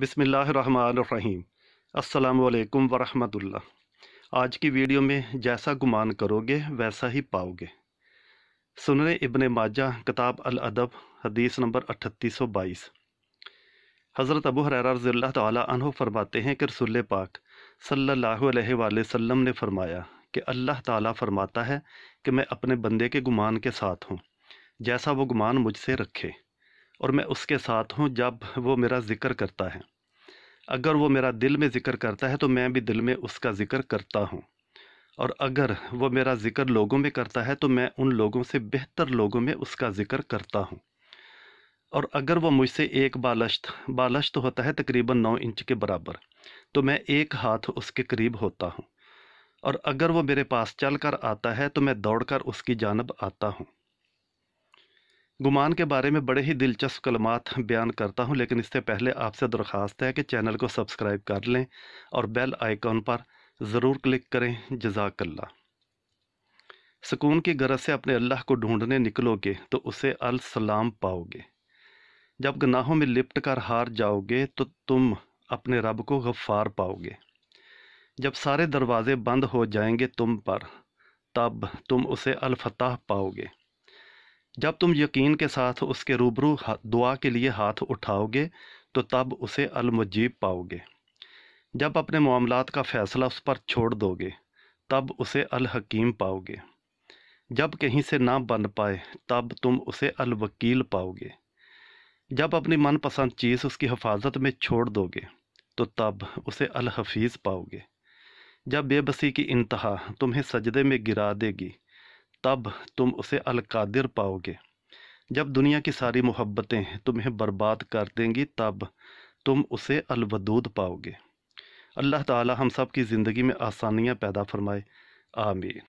बिसमीम् अल्लाम वरहमतुल्ला आज की वीडियो में जैसा गुमान करोगे वैसा ही पाओगे सुन रहे इबन माजा किताब अल अदब हदीस नंबर अठतीस सौ बाईस हज़रत अबू हररज़ल्ला तहु फरमाते हैं कि रसुल पाक सल्लल्लाहु अलैहि वसल्लम ने फरमाया कि अल्लाह ताला फरमाता है कि मैं अपने बंदे के गुमान के साथ हूँ जैसा वो गुमान मुझसे रखे और मैं उसके साथ हूँ जब वो मेरा ज़िक्र करता है अगर वो मेरा दिल में ज़िक्र करता है तो मैं भी दिल में उसका ज़िक्र करता हूँ और अगर वो मेरा ज़िक्र लोगों में करता है तो मैं उन लोगों से बेहतर लोगों में उसका ज़िक्र करता हूँ और अगर वो मुझसे एक बालश्त बालश्त होता है तकरीबन नौ इंच के बराबर तो मैं एक हाथ उसके करीब होता हूँ और अगर वो मेरे पास चल कर आता है तो मैं दौड़ कर उसकी जानब आता हूँ गुमान के बारे में बड़े ही दिलचस्प कलमात बयान करता हूँ लेकिन इससे पहले आपसे दरख्वास्त है कि चैनल को सब्सक्राइब कर लें और बेल आइकॉन पर ज़रूर क्लिक करें जजाकल्ला सुकून की गरज से अपने अल्लाह को ढूंढने निकलोगे तो उसे अल सलाम पाओगे जब गनाहों में लिपट कर हार जाओगे तो तुम अपने रब को गफ़ार पाओगे जब सारे दरवाज़े बंद हो जाएंगे तुम पर तब तुम उसे अलफताह पाओगे जब तुम यकीन के साथ उसके रूबरू दुआ के लिए हाथ उठाओगे तो तब उसे अलमुजीब पाओगे जब अपने मामलात का फ़ैसला उस पर छोड़ दोगे तब उसे अलहकीम पाओगे जब कहीं से ना बन पाए तब तुम उसे अलवकील पाओगे जब अपनी मनपसंद चीज़ उसकी हिफाजत में छोड़ दोगे तो तब उसे अलहफीज़ पाओगे जब बेबसी की इंतहा तुम्हें सजदे में गिरा देगी तब तुम उसे अलकादिर पाओगे जब दुनिया की सारी मोहब्बतें तुम्हें बर्बाद कर देंगी तब तुम उसे अलवदूद पाओगे अल्लाह ताला हम सब की ज़िंदगी में आसानियाँ पैदा फरमाए आमीन